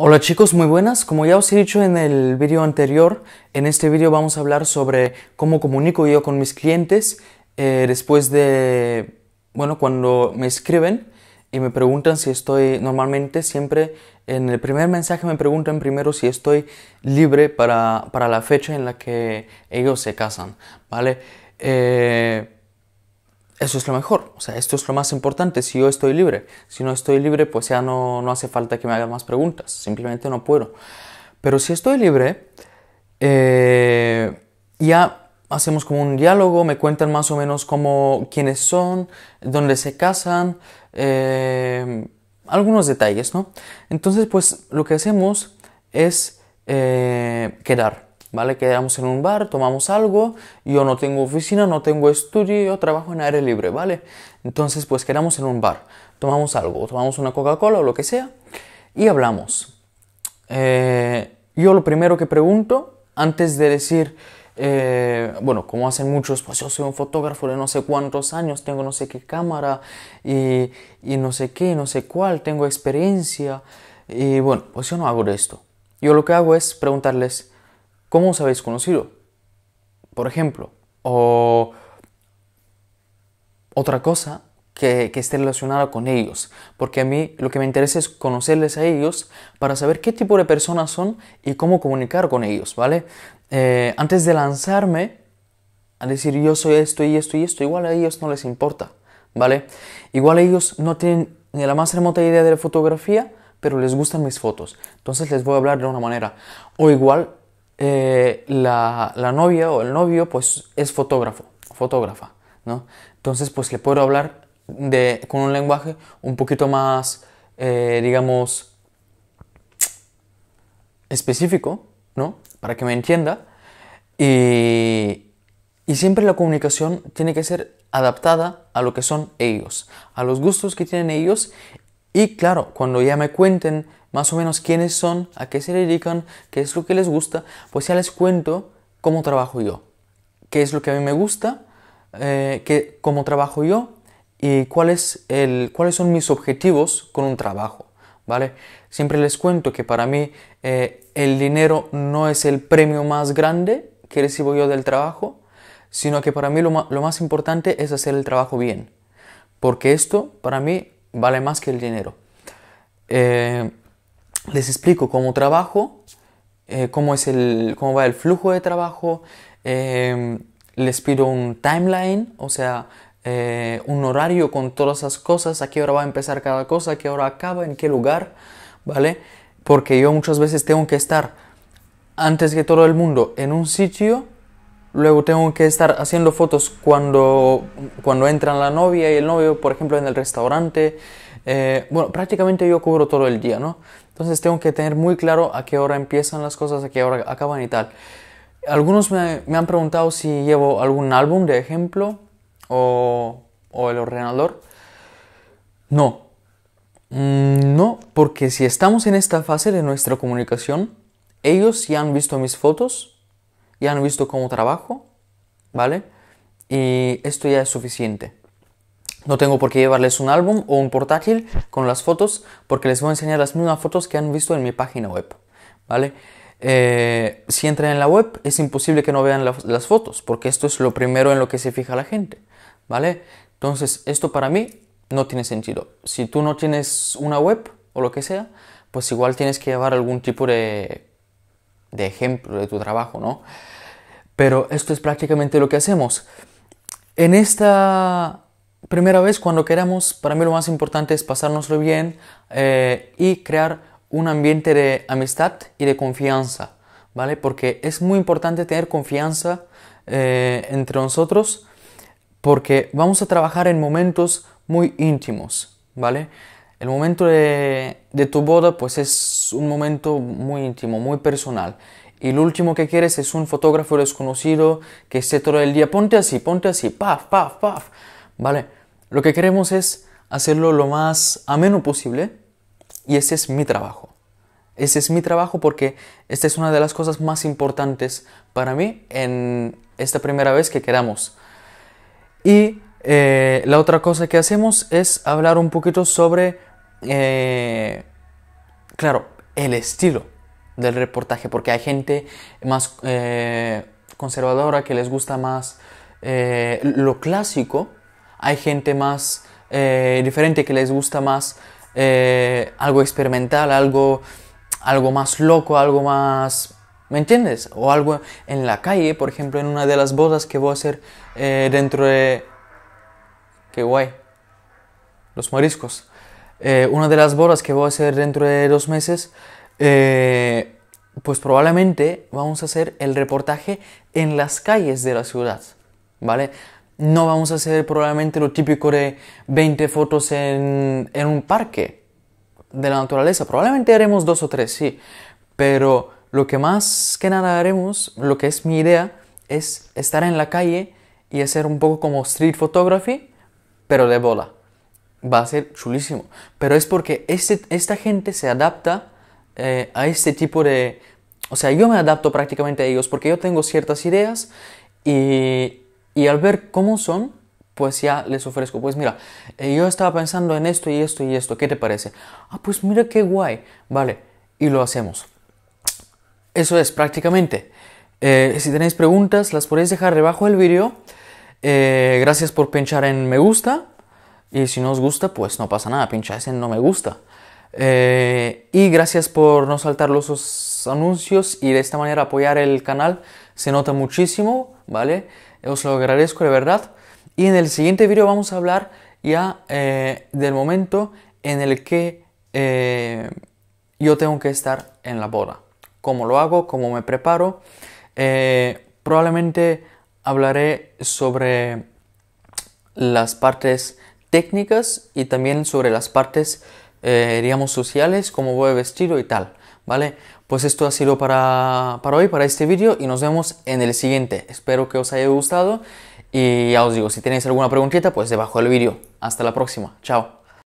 Hola chicos, muy buenas. Como ya os he dicho en el vídeo anterior, en este vídeo vamos a hablar sobre cómo comunico yo con mis clientes eh, después de, bueno, cuando me escriben y me preguntan si estoy, normalmente siempre en el primer mensaje me preguntan primero si estoy libre para, para la fecha en la que ellos se casan, ¿vale? Eh, eso es lo mejor, o sea, esto es lo más importante, si yo estoy libre, si no estoy libre, pues ya no, no hace falta que me hagan más preguntas, simplemente no puedo. Pero si estoy libre, eh, ya hacemos como un diálogo, me cuentan más o menos cómo, quiénes son, dónde se casan, eh, algunos detalles, ¿no? Entonces, pues lo que hacemos es eh, quedar. ¿vale? Quedamos en un bar, tomamos algo, yo no tengo oficina, no tengo estudio, yo trabajo en aire libre, ¿vale? Entonces, pues quedamos en un bar, tomamos algo, tomamos una Coca-Cola o lo que sea y hablamos. Eh, yo lo primero que pregunto, antes de decir, eh, bueno, como hacen muchos, pues yo soy un fotógrafo de no sé cuántos años, tengo no sé qué cámara y, y no sé qué, no sé cuál, tengo experiencia. Y bueno, pues yo no hago de esto. Yo lo que hago es preguntarles, cómo os habéis conocido, por ejemplo, o otra cosa que, esté relacionada con ellos, porque a mí lo que me interesa es conocerles a ellos para saber qué tipo de personas son y cómo comunicar con ellos, ¿vale? Eh, antes de lanzarme a decir yo soy esto y esto y esto, igual a ellos no les importa, ¿vale? Igual a ellos no tienen ni la más remota idea de la fotografía, pero les gustan mis fotos. Entonces les voy a hablar de una manera. O igual eh, la, novia o el novio pues es fotógrafo, fotógrafa, ¿no? Entonces pues le puedo hablar de, con un lenguaje un poquito más, eh, digamos, específico, ¿no? Para que me entienda. Y, y siempre la comunicación tiene que ser adaptada a lo que son ellos, a los gustos que tienen ellos y claro, cuando ya me cuenten más o menos quiénes son, a qué se dedican, qué es lo que les gusta, pues ya les cuento cómo trabajo yo, qué es lo que a mí me gusta, eh, cómo trabajo yo y cuál el, cuáles son mis objetivos con un trabajo. ¿Vale? Siempre les cuento que para mí eh, el dinero no es el premio más grande que recibo yo del trabajo, sino que para mí lo, lo más importante es hacer el trabajo bien. Porque esto para mí vale más que el dinero. Eh, les explico cómo trabajo, eh, cómo, es el, cómo va el flujo de trabajo, eh, les pido un timeline, o sea, un horario con todas esas cosas, a qué hora va a empezar cada cosa, a qué hora acaba, en qué lugar, ¿vale? Porque yo muchas veces tengo que estar antes que todo el mundo en un sitio Luego tengo que estar haciendo fotos cuando, cuando entran la novia y el novio, por ejemplo, en el restaurante. Eh, bueno, prácticamente yo cubro todo el día, ¿no? Entonces tengo que tener muy claro a qué hora empiezan las cosas, a qué hora acaban y tal. Algunos me, han preguntado si llevo algún álbum de ejemplo o, el ordenador. No. Mm, no, porque si estamos en esta fase de nuestra comunicación, ellos ya han visto mis fotos ya han visto cómo trabajo, ¿vale? Y esto ya es suficiente. No tengo por qué llevarles un álbum o un portátil con las fotos porque les voy a enseñar las mismas fotos que han visto en mi página web, ¿vale? Eh, si entran en la web es imposible que no vean las fotos porque esto es lo primero en lo que se fija la gente, ¿vale? Entonces esto para mí no tiene sentido. Si tú no tienes una web o lo que sea, pues igual tienes que llevar algún tipo de de ejemplo de tu trabajo, ¿no? Pero esto es prácticamente lo que hacemos. En esta primera vez, cuando queramos, para mí lo más importante es pasárnoslo bien eh, y crear un ambiente de amistad y de confianza, ¿vale? Porque es muy importante tener confianza eh, entre nosotros porque vamos a trabajar en momentos muy íntimos, ¿vale? El momento de, tu boda pues es un momento muy íntimo, muy personal. Y lo último que quieres es un fotógrafo desconocido que esté todo el día, ponte así, ponte así, paf, paf, paf. Vale, lo que queremos es hacerlo lo más ameno posible y ese es mi trabajo. Ese es mi trabajo porque esta es una de las cosas más importantes para mí en esta primera vez que quedamos. Y eh, la otra cosa que hacemos es hablar un poquito sobre eh, claro, el estilo del reportaje, porque hay gente más eh, conservadora que les gusta más eh, lo clásico, hay gente más diferente que les gusta más algo experimental, algo, algo más loco, algo más ¿Me entiendes? O algo en la calle, por ejemplo, en una de las bodas que voy a hacer dentro de... ¡Qué guay! Los moriscos. Eh, una de las bolas que voy a hacer dentro de dos meses, eh, pues probablemente vamos a hacer el reportaje en las calles de la ciudad, ¿vale? No vamos a hacer probablemente lo típico de 20 fotos en, en un parque de la naturaleza, probablemente haremos dos o tres, sí, pero lo que más que nada haremos, lo que es mi idea, es estar en la calle y hacer un poco como street photography, pero de bola va a ser chulísimo. Pero es porque este, esta gente se adapta eh, a este tipo de... O sea, yo me adapto prácticamente a ellos porque yo tengo ciertas ideas y, y al ver cómo son, pues ya les ofrezco, pues mira, eh, yo estaba pensando en esto y esto y esto, ¿qué te parece? Ah, pues mira qué guay, vale, y lo hacemos. Eso es prácticamente. Eh, si tenéis preguntas, las podéis dejar debajo del vídeo. gracias por pinchar en me gusta. Y si no os gusta, pues no pasa nada, pincha ese no me gusta. Eh, y gracias por no saltar los anuncios y de esta manera apoyar el canal. Se nota muchísimo, ¿vale? Os lo agradezco de verdad. Y en el siguiente vídeo vamos a hablar ya eh, del momento en el que eh, yo tengo que estar en la boda. Cómo lo hago, cómo me preparo. probablemente hablaré sobre las partes técnicas y también sobre las partes, eh, digamos, sociales, Como voy vestido y tal, ¿vale? Pues esto ha sido para, para hoy, para este vídeo y nos vemos en el siguiente. Espero que os haya gustado y ya os digo, si tenéis alguna preguntita, pues debajo del vídeo. Hasta la próxima, chao.